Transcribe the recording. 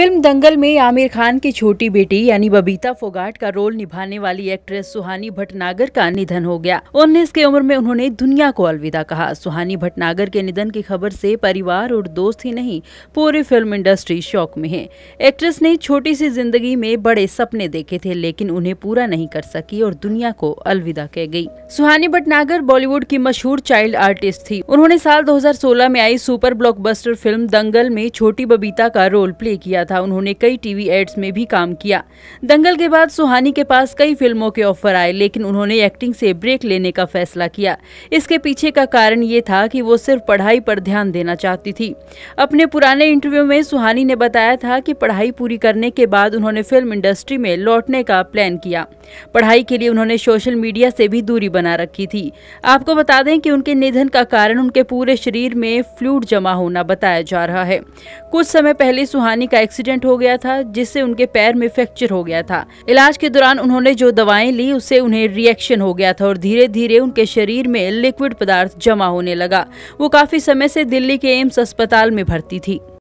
film Dangal में आमिर खान की छोटी बेटी यानी बबीता फोगाट का रोल निभाने वाली एक्ट्रेस सुहानी भटनागर का निधन हो गया उन्नीस की उम्र में उन्होंने दुनिया को अलविदा कहा सुहानी भटनागर के निधन की खबर से परिवार और दोस्त ही नहीं पूरी फिल्म इंडस्ट्री शौक में है एक्ट्रेस ने छोटी सी जिंदगी में बड़े सपने देखे थे लेकिन उन्हें पूरा नहीं कर सकी और दुनिया को अलविदा कह गयी सुहानी भटनागर बॉलीवुड की मशहूर चाइल्ड आर्टिस्ट थी उन्होंने साल दो में आई सुपर ब्लॉक फिल्म दंगल में छोटी बबीता का रोल प्ले किया तथा उन्होंने कई टीवी एड्स में भी काम किया दंगल के बाद सुहानी के पास कई फिल्मों के ऑफर आए लेकिन उन्होंने एक्टिंग से ब्रेक लेने का फैसला किया इसके पीछे का कारण ये था कि वो सिर्फ पढ़ाई पर ध्यान देना चाहती थी अपने पुराने इंटरव्यू में सुहानी ने बताया था कि पढ़ाई पूरी करने के बाद उन्होंने फिल्म इंडस्ट्री में लौटने का प्लान किया पढ़ाई के लिए उन्होंने सोशल मीडिया से भी दूरी बना रखी थी आपको बता दें कि उनके निधन का कारण उनके पूरे शरीर में फ्लूड जमा होना बताया जा रहा है कुछ समय पहले सुहानी का एक्सीडेंट हो गया था जिससे उनके पैर में फ्रैक्चर हो गया था इलाज के दौरान उन्होंने जो दवाएं ली उससे उन्हें रिएक्शन हो गया था और धीरे धीरे उनके शरीर में लिक्विड पदार्थ जमा होने लगा वो काफी समय से दिल्ली के एम्स अस्पताल में भर्ती थी